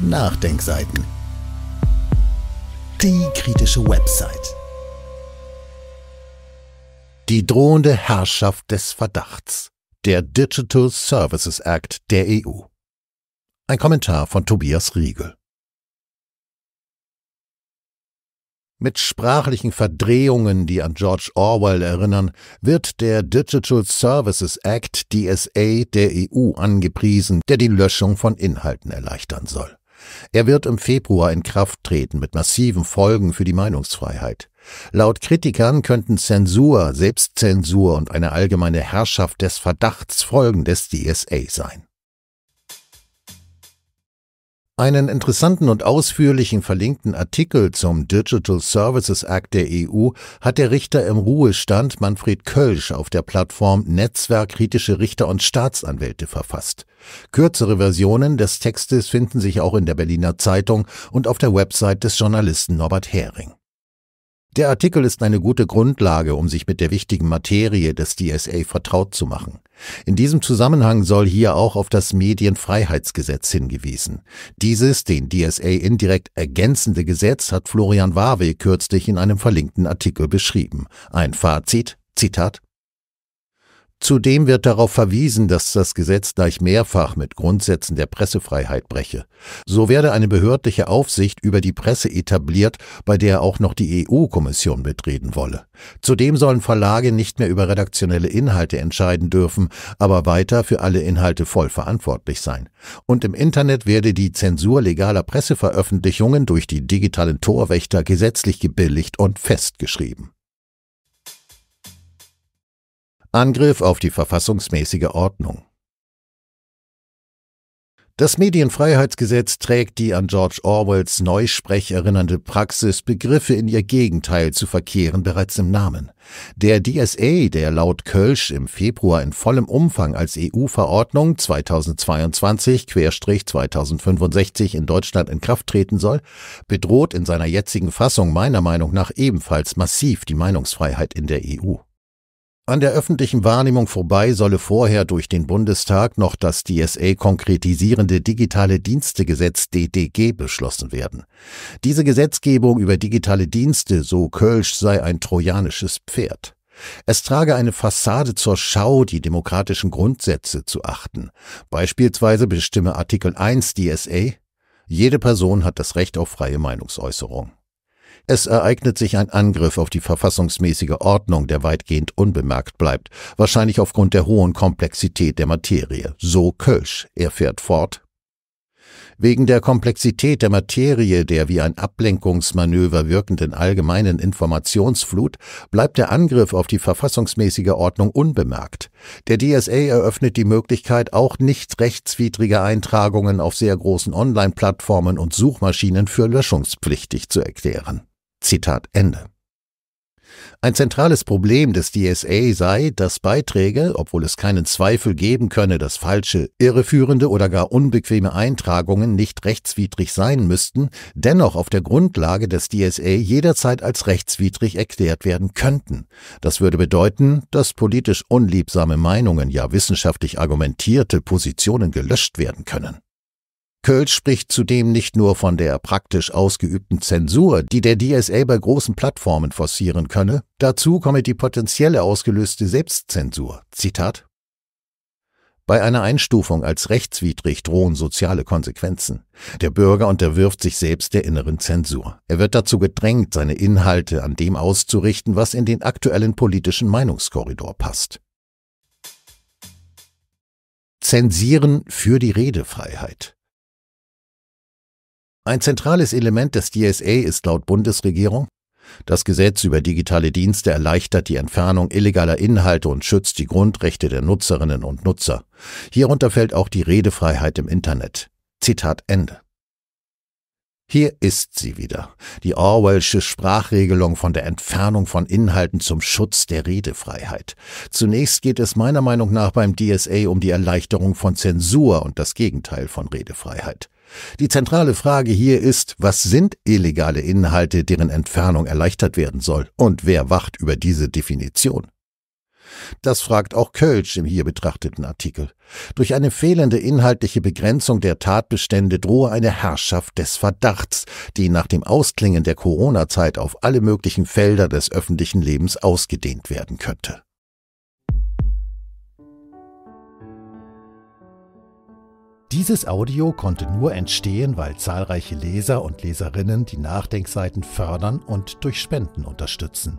Nachdenkseiten. Die kritische Website. Die drohende Herrschaft des Verdachts. Der Digital Services Act der EU. Ein Kommentar von Tobias Riegel. Mit sprachlichen Verdrehungen, die an George Orwell erinnern, wird der Digital Services Act DSA der EU angepriesen, der die Löschung von Inhalten erleichtern soll. Er wird im Februar in Kraft treten mit massiven Folgen für die Meinungsfreiheit. Laut Kritikern könnten Zensur, Selbstzensur und eine allgemeine Herrschaft des Verdachts Folgen des DSA sein. Einen interessanten und ausführlichen verlinkten Artikel zum Digital Services Act der EU hat der Richter im Ruhestand Manfred Kölsch auf der Plattform Netzwerk kritische Richter und Staatsanwälte verfasst. Kürzere Versionen des Textes finden sich auch in der Berliner Zeitung und auf der Website des Journalisten Norbert Hering. Der Artikel ist eine gute Grundlage, um sich mit der wichtigen Materie des DSA vertraut zu machen. In diesem Zusammenhang soll hier auch auf das Medienfreiheitsgesetz hingewiesen. Dieses, den DSA indirekt ergänzende Gesetz, hat Florian Warweg kürzlich in einem verlinkten Artikel beschrieben. Ein Fazit, Zitat, Zudem wird darauf verwiesen, dass das Gesetz gleich mehrfach mit Grundsätzen der Pressefreiheit breche. So werde eine behördliche Aufsicht über die Presse etabliert, bei der auch noch die EU-Kommission mitreden wolle. Zudem sollen Verlage nicht mehr über redaktionelle Inhalte entscheiden dürfen, aber weiter für alle Inhalte voll verantwortlich sein. Und im Internet werde die Zensur legaler Presseveröffentlichungen durch die digitalen Torwächter gesetzlich gebilligt und festgeschrieben. Angriff auf die verfassungsmäßige Ordnung. Das Medienfreiheitsgesetz trägt die an George Orwells Neusprech erinnernde Praxis, Begriffe in ihr Gegenteil zu verkehren, bereits im Namen. Der DSA, der laut Kölsch im Februar in vollem Umfang als EU-Verordnung 2022-2065 in Deutschland in Kraft treten soll, bedroht in seiner jetzigen Fassung meiner Meinung nach ebenfalls massiv die Meinungsfreiheit in der EU. An der öffentlichen Wahrnehmung vorbei solle vorher durch den Bundestag noch das DSA konkretisierende Digitale Dienstegesetz DDG beschlossen werden. Diese Gesetzgebung über digitale Dienste, so Kölsch, sei ein trojanisches Pferd. Es trage eine Fassade zur Schau, die demokratischen Grundsätze zu achten. Beispielsweise bestimme Artikel 1 DSA, jede Person hat das Recht auf freie Meinungsäußerung. Es ereignet sich ein Angriff auf die verfassungsmäßige Ordnung, der weitgehend unbemerkt bleibt, wahrscheinlich aufgrund der hohen Komplexität der Materie. So Kölsch. Er fährt fort. Wegen der Komplexität der Materie, der wie ein Ablenkungsmanöver wirkenden allgemeinen Informationsflut, bleibt der Angriff auf die verfassungsmäßige Ordnung unbemerkt. Der DSA eröffnet die Möglichkeit, auch nicht rechtswidrige Eintragungen auf sehr großen Online-Plattformen und Suchmaschinen für löschungspflichtig zu erklären. Zitat Ende. Ein zentrales Problem des DSA sei, dass Beiträge, obwohl es keinen Zweifel geben könne, dass falsche, irreführende oder gar unbequeme Eintragungen nicht rechtswidrig sein müssten, dennoch auf der Grundlage des DSA jederzeit als rechtswidrig erklärt werden könnten. Das würde bedeuten, dass politisch unliebsame Meinungen, ja wissenschaftlich argumentierte Positionen gelöscht werden können. Kölsch spricht zudem nicht nur von der praktisch ausgeübten Zensur, die der DSA bei großen Plattformen forcieren könne, dazu komme die potenzielle ausgelöste Selbstzensur. Zitat bei einer Einstufung als rechtswidrig drohen soziale Konsequenzen. Der Bürger unterwirft sich selbst der inneren Zensur. Er wird dazu gedrängt, seine Inhalte an dem auszurichten, was in den aktuellen politischen Meinungskorridor passt. Zensieren für die Redefreiheit. Ein zentrales Element des DSA ist laut Bundesregierung, das Gesetz über digitale Dienste erleichtert die Entfernung illegaler Inhalte und schützt die Grundrechte der Nutzerinnen und Nutzer. Hierunter fällt auch die Redefreiheit im Internet. Zitat Ende. Hier ist sie wieder, die Orwellsche Sprachregelung von der Entfernung von Inhalten zum Schutz der Redefreiheit. Zunächst geht es meiner Meinung nach beim DSA um die Erleichterung von Zensur und das Gegenteil von Redefreiheit. Die zentrale Frage hier ist, was sind illegale Inhalte, deren Entfernung erleichtert werden soll, und wer wacht über diese Definition? Das fragt auch Kölsch im hier betrachteten Artikel. Durch eine fehlende inhaltliche Begrenzung der Tatbestände drohe eine Herrschaft des Verdachts, die nach dem Ausklingen der Corona-Zeit auf alle möglichen Felder des öffentlichen Lebens ausgedehnt werden könnte. Dieses Audio konnte nur entstehen, weil zahlreiche Leser und Leserinnen die Nachdenkseiten fördern und durch Spenden unterstützen.